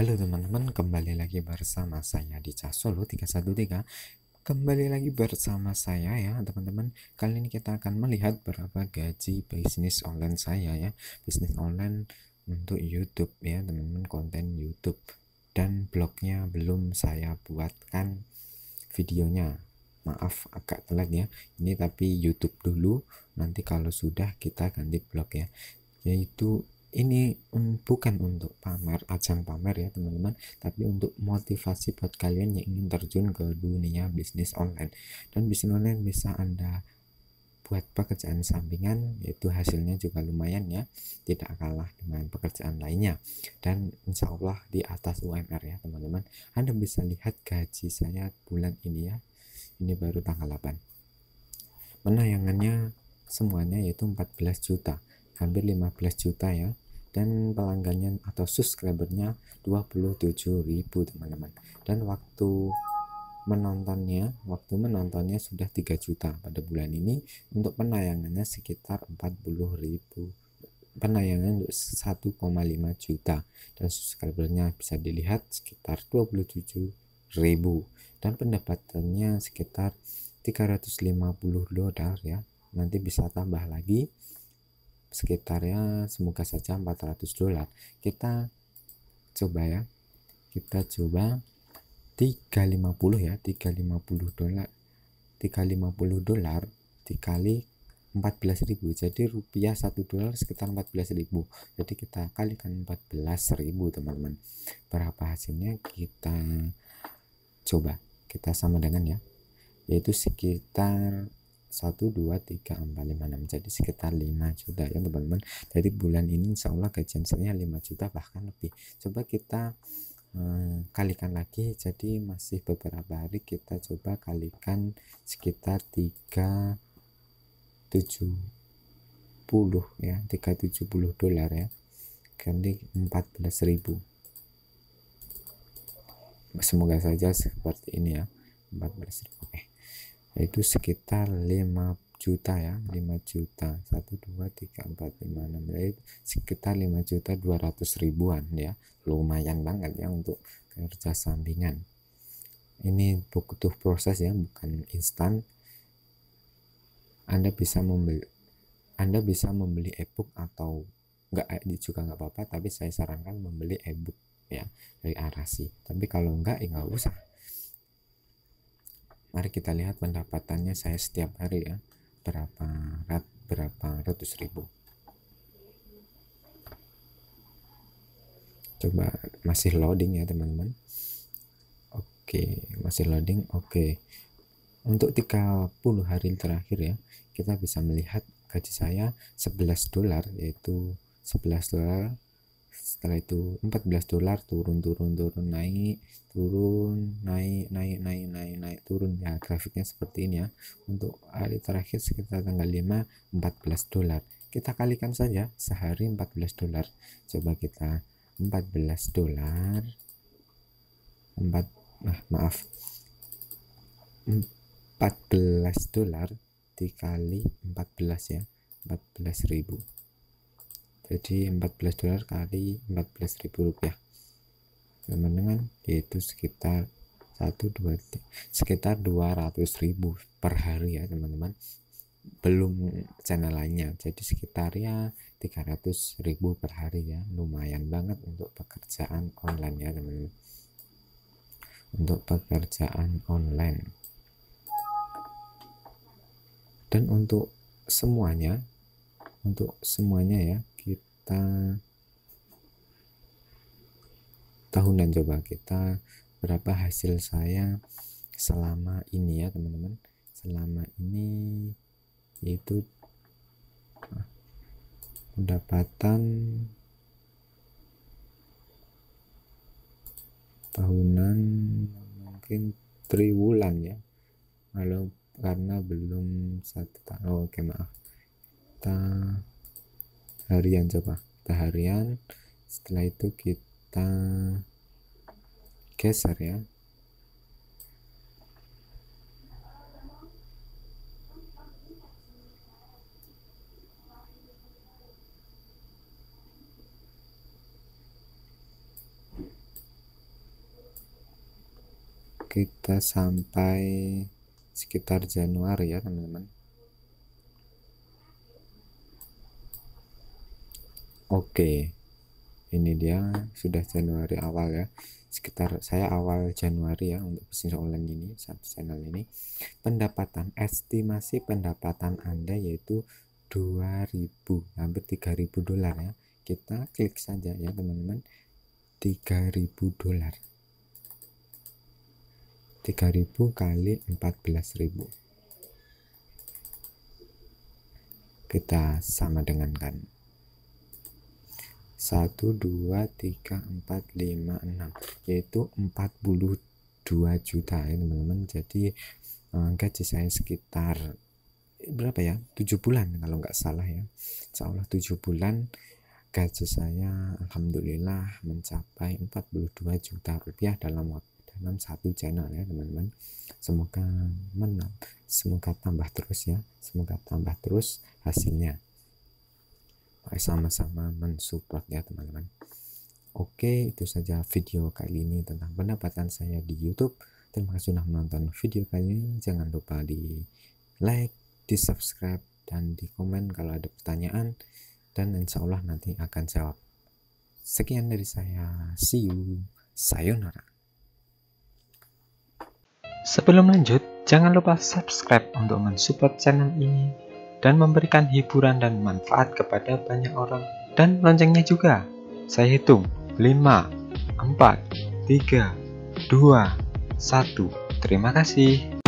Halo teman-teman, kembali lagi bersama saya di Casolo 313 Kembali lagi bersama saya ya teman-teman Kali ini kita akan melihat berapa gaji bisnis online saya ya Bisnis online untuk Youtube ya teman-teman konten Youtube Dan blognya belum saya buatkan videonya Maaf agak telat ya Ini tapi Youtube dulu Nanti kalau sudah kita ganti blog ya Yaitu ini bukan untuk pamer, ajang pamer ya teman-teman, tapi untuk motivasi buat kalian yang ingin terjun ke dunia bisnis online. Dan bisnis online bisa Anda buat pekerjaan sampingan, yaitu hasilnya juga lumayan ya, tidak kalah dengan pekerjaan lainnya. Dan insya Allah di atas UMR ya teman-teman, Anda bisa lihat gaji saya bulan ini ya, ini baru tanggal 8. Penayangannya semuanya yaitu 14 juta hampir 15 juta ya dan pelanggannya atau subscribernya 27.000 teman-teman dan waktu menontonnya waktu menontonnya sudah 3 juta pada bulan ini untuk penayangannya sekitar 40.000 penayangan 1,5 juta dan subscribernya bisa dilihat sekitar 27.000 dan pendapatannya sekitar 350 dolar ya nanti bisa tambah lagi sekitarnya semoga saja 400 dolar kita coba ya kita coba 350 ya 350 dolar 350 dolar dikali 14.000 jadi rupiah 1 dolar sekitar 14.000 jadi kita kalikan 14.000 teman-teman berapa hasilnya kita coba kita sama dengan ya yaitu sekitar 1, 2, 3, 4, 5, 6 jadi sekitar 5 juta ya teman-teman jadi bulan ini insya Allah gajian saya 5 juta bahkan lebih coba kita eh, kalikan lagi jadi masih beberapa hari kita coba kalikan sekitar 3 70 ya 370 dolar ya kali 14.000 semoga saja seperti ini ya 14.000 eh yaitu sekitar 5 juta ya 5 juta 1 2 3 4 5 6 jadi sekitar 5 juta 200 ribuan ya lumayan banget ya untuk kerja sampingan ini butuh proses ya bukan instan Anda bisa membeli Anda bisa membeli ebook atau enggak eh, juga enggak apa-apa tapi saya sarankan membeli ebook ya dari Arasi tapi kalau enggak ya usah mari kita lihat pendapatannya saya setiap hari ya berapa rat berapa ratus ribu coba masih loading ya teman-teman oke masih loading oke untuk 30 hari terakhir ya kita bisa melihat gaji saya 11 dolar yaitu 11 dolar setelah itu 14 dolar turun turun turun naik turun naik naik naik naik naik turun ya grafiknya seperti ini ya untuk hari terakhir sekitar tanggal 5 14 dolar kita kalikan saja sehari 14 dolar coba kita 14 dolar 4 nah maaf 14 dolar dikali 14 ya belas ribu jadi 14 dolar kali 14 ribu rupiah sama dengan yaitu sekitar 1 2 3, sekitar 200 ribu per hari ya teman-teman belum channel lainnya jadi sekitar ya 300 ribu per hari ya lumayan banget untuk pekerjaan online ya teman-teman untuk pekerjaan online dan untuk semuanya untuk semuanya ya kita tahunan coba kita berapa hasil saya selama ini ya teman-teman selama ini yaitu ah, pendapatan tahunan mungkin triwulan ya kalau karena belum satu tahun oh, oke maaf kita harian coba kita harian setelah itu kita geser ya kita sampai sekitar Januari ya teman-teman Oke, ini dia sudah Januari awal ya. Sekitar saya awal Januari ya untuk bisnis online ini, satu channel ini. Pendapatan, estimasi pendapatan Anda yaitu 2000, hampir 3000 dolar ya. Kita klik saja ya teman-teman. 3000 dolar. 3000 kali 14000. Kita sama dengan kan? 1 2 3 4 5 6 yaitu 42 juta ya teman-teman jadi eh, gaji saya sekitar eh, berapa ya 7 bulan kalau nggak salah ya seolah 7 bulan gaji saya alhamdulillah mencapai 42 juta rupiah dalam dalam satu channel ya teman-teman semoga menang semoga tambah terus ya semoga tambah terus hasilnya sama-sama mensupport ya teman-teman Oke itu saja video kali ini tentang pendapatan saya di YouTube Terima kasih sudah menonton video kali ini Jangan lupa di like, di subscribe, dan di komen kalau ada pertanyaan Dan insya Allah nanti akan jawab Sekian dari saya, see you, sayonara Sebelum lanjut, jangan lupa subscribe untuk mensupport channel ini dan memberikan hiburan dan manfaat kepada banyak orang dan loncengnya juga. Saya hitung 5, 4, 3, 2, 1. Terima kasih.